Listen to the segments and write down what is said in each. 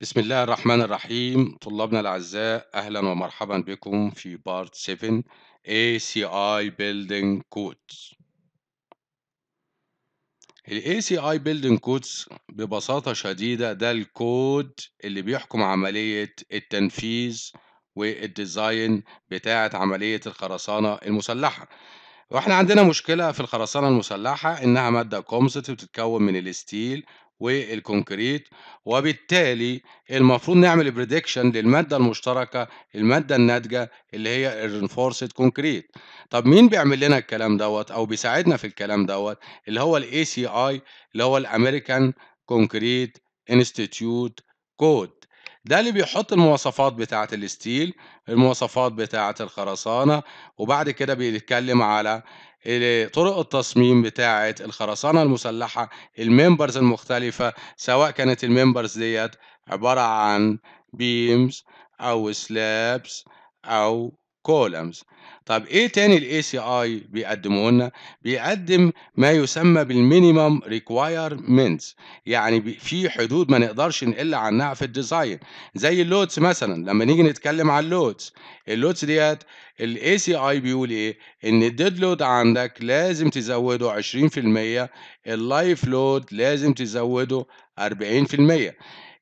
بسم الله الرحمن الرحيم طلابنا الأعزاء أهلا ومرحبا بكم في بارت 7 ACI Building Codes ال ACI Building Codes ببساطة شديدة ده الكود اللي بيحكم عملية التنفيذ والديزاين بتاعة عملية الخرسانة المسلحة واحنا عندنا مشكلة في الخرسانة المسلحة إنها مادة كومست بتتكون من الستيل والكونكريت وبالتالي المفروض نعمل بريدكشن للمادة المشتركة المادة الناتجة اللي هي الرينفورسد كونكريت طب مين بيعمل لنا الكلام دوت او بيساعدنا في الكلام دوت اللي هو الاي سي اي اللي هو الامريكان كونكريت انستيتيوت كود ده اللي بيحط المواصفات بتاعة الستيل المواصفات بتاعة الخرسانة وبعد كده بيتكلم على طرق التصميم بتاعة الخرسانة المسلحة الممبرز المختلفة سواء كانت الممبرز ديت عبارة عن بيمز أو سلابس أو كولمز طب ايه تاني الاي سي اي بيقدمه لنا بيقدم ما يسمى بالمينيمم ريكوايرمنتس يعني في حدود ما نقدرش نقل عنها في الديزاين زي اللودز مثلا لما نيجي نتكلم على اللودز اللودز ديت الاي سي اي بيقول ايه ان الديد لود عندك لازم تزوده 20% اللايف لود لازم تزوده 40%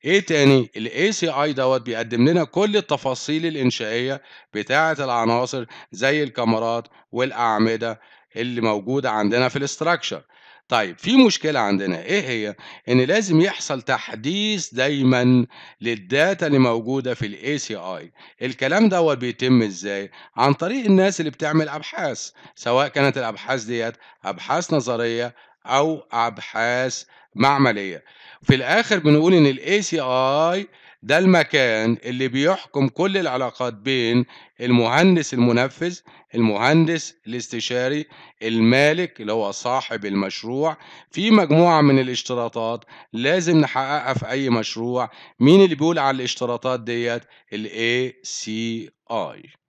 ايه تاني الاي سي اي دوت بيقدم لنا كل التفاصيل الانشائيه بتاعه العناصر زي الكاميرات والاعمده اللي موجوده عندنا في الاستراكشر طيب في مشكله عندنا ايه هي ان لازم يحصل تحديث دايما للداتا اللي موجوده في الاي سي اي الكلام دوت بيتم ازاي عن طريق الناس اللي بتعمل ابحاث سواء كانت الابحاث ديت ابحاث نظريه او ابحاث مع عملية في الآخر بنقول إن الـ ACI ده المكان اللي بيحكم كل العلاقات بين المهندس المنفذ المهندس الاستشاري المالك اللي هو صاحب المشروع في مجموعة من الاشتراطات لازم نحققها في أي مشروع مين اللي بيقول على الاشتراطات ديت سي ACI